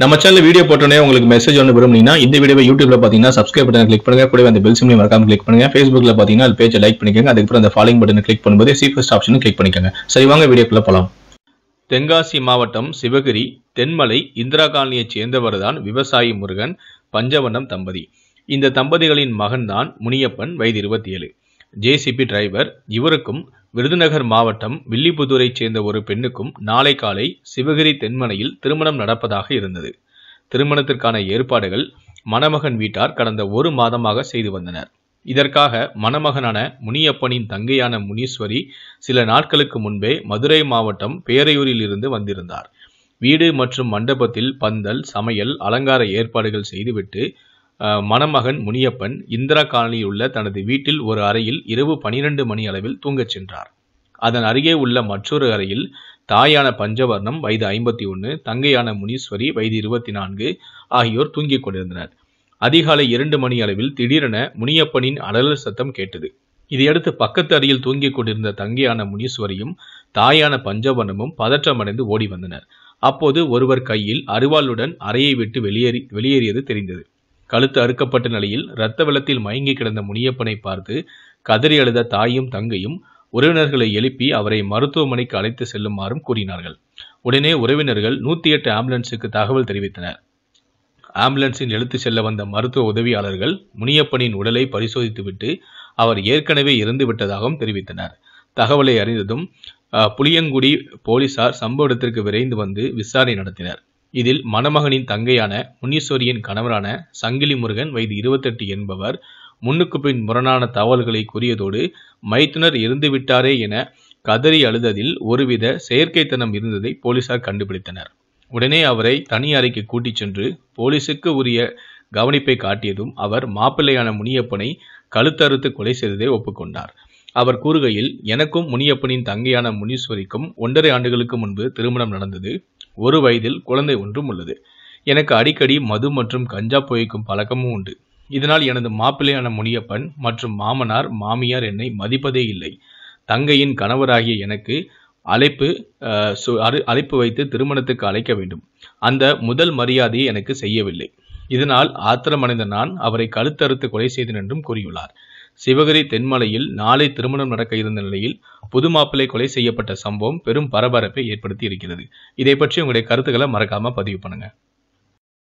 நம்ம channel video போட்டோன்னே உங்களுக்கு மெசேஜ் ஒன்று விரும்புனீங்கன்னா இந்த வீடியோ யூடியூப்ல பார்த்தீங்கன்னா சப்ஸ்கிரைப் பட்டன் கிளிக் பண்ணுங்க கூட அந்த பெல் சிம்லையும் மறக்காம கிளிக் பண்ணுங்க ஃபேஸ்புக்ல பார்த்தீங்கன்னா அது பேஜை லைக் பண்ணிக்கோங்க அதுக்கப்புறம் அந்த ஃபாலோயிங் பட்டன் கிளிக் பண்ணும்போது சீஃபஸ்ட் ஆப்ஷனும் கிளிக் பண்ணிக்கோங்க சரி வாங்க வீடியோக்குள்ள போகலாம் தென்காசி மாவட்டம் சிவகிரி தென்மலை இந்திரா காலனியைச் சேர்ந்தவர் தான் விவசாயி முருகன் பஞ்சவண்ணம் தம்பதி இந்த தம்பதிகளின் மகன் தான் முனியப்பன் வயது இருபத்தி ஏழு ஜேசிபி டிரைவர் இவருக்கும் விருதுநகர் மாவட்டம் வில்லிபுதூரைச் சேர்ந்த ஒரு பெண்ணுக்கும் நாளை காலை சிவகிரி தென்மனையில் திருமணம் நடப்பதாக இருந்தது திருமணத்திற்கான ஏற்பாடுகள் மணமகன் வீட்டார் கடந்த ஒரு மாதமாக செய்து வந்தனர் இதற்காக மணமகனான முனியப்பனின் தங்கையான முனீஸ்வரி சில நாட்களுக்கு முன்பே மதுரை மாவட்டம் பேரையூரில் இருந்து வந்திருந்தார் வீடு மற்றும் மண்டபத்தில் பந்தல் சமையல் அலங்கார ஏற்பாடுகள் செய்துவிட்டு மணமகன் முனியப்பன் இந்திரா காலனியில் உள்ள தனது வீட்டில் ஒரு அறையில் இரவு பனிரெண்டு மணி அளவில் தூங்கச் சென்றார் அதன் அருகே உள்ள மற்றொரு அறையில் தாயான பஞ்சவர்ணம் வயது ஐம்பத்தி ஒன்று தங்கையான முனீஸ்வரி வயது இருபத்தி நான்கு ஆகியோர் தூங்கிக் கொண்டிருந்தனர் அதிகாலை இரண்டு மணி அளவில் திடீரென முனியப்பனின் அலறல் சத்தம் கேட்டது இதையடுத்து பக்கத்து அறையில் தூங்கிக் கொண்டிருந்த தங்கையான முனீஸ்வரியும் தாயான பஞ்சவர்ணமும் பதற்றமடைந்து ஓடி வந்தனர் அப்போது ஒருவர் கையில் அருவாளுடன் அறையை விட்டு வெளியேறி வெளியேறியது தெரிந்தது கழுத்து அறுக்கப்பட்ட நிலையில் இரத்த வெள்ளத்தில் மயங்கி கிடந்த முனியப்பனை பார்த்து கதறி அழுத தாயும் தங்கையும் உறவினர்களை எழுப்பி அவரை மருத்துவமனைக்கு அழைத்து செல்லுமாறும் கூறினார்கள் உடனே உறவினர்கள் நூத்தி எட்டு ஆம்புலன்ஸுக்கு தகவல் தெரிவித்தனர் ஆம்புலன்ஸில் எழுத்து செல்ல வந்த மருத்துவ உதவியாளர்கள் முனியப்பனின் உடலை பரிசோதித்துவிட்டு அவர் ஏற்கனவே இறந்து விட்டதாகவும் தெரிவித்தனர் தகவலை அறிந்ததும் புளியங்குடி போலீசார் சம்பவ இடத்திற்கு விரைந்து வந்து விசாரணை நடத்தினர் இதில் மணமகனின் தங்கையான முனீஸ்வரியின் கணவரான சங்கிலி முருகன் வயது இருபத்தெட்டு என்பவர் முன்னுக்கு பின் முரணான தகவல்களை கூறியதோடு மைத்துனர் இருந்துவிட்டாரே என கதறி அழுததில் ஒருவித செயற்கைத்தனம் இருந்ததை போலீசார் கண்டுபிடித்தனர் உடனே அவரை தனி அறைக்கு கூட்டிச் சென்று போலீசுக்கு உரிய கவனிப்பை காட்டியதும் அவர் மாப்பிள்ளையான முனியப்பனை கழுத்தறுத்து கொலை செய்ததை ஒப்புக்கொண்டார் அவர் கூறுகையில் எனக்கும் முனியப்பனின் தங்கையான முனீஸ்வரிக்கும் ஒன்றரை ஆண்டுகளுக்கு முன்பு திருமணம் நடந்தது ஒரு வயதில் குழந்தை ஒன்றும் உள்ளது எனக்கு அடிக்கடி மது மற்றும் கஞ்சா புகைக்கும் பழக்கமும் உண்டு இதனால் எனது மாப்பிள்ளையான முனியப்பன் மற்றும் மாமனார் மாமியார் என்னை மதிப்பதே இல்லை தங்கையின் கணவராகிய எனக்கு அழைப்பு அழைப்பு வைத்து திருமணத்துக்கு அழைக்க வேண்டும் அந்த முதல் மரியாதையை எனக்கு செய்யவில்லை இதனால் ஆத்திரமடைந்த நான் அவரை கழுத்தறுத்து கொலை செய்தேன் என்றும் கூறியுள்ளார் சிவகிரி தென்மலையில் நாளை திருமணம் நடக்க இருந்த நிலையில் புது மாப்பிள்ளை கொலை செய்யப்பட்ட சம்பவம் பெரும் பரபரப்பை ஏற்படுத்தி இருக்கிறது இதை பற்றி உங்களுடைய கருத்துக்களை மறக்காம பதிவு பண்ணுங்க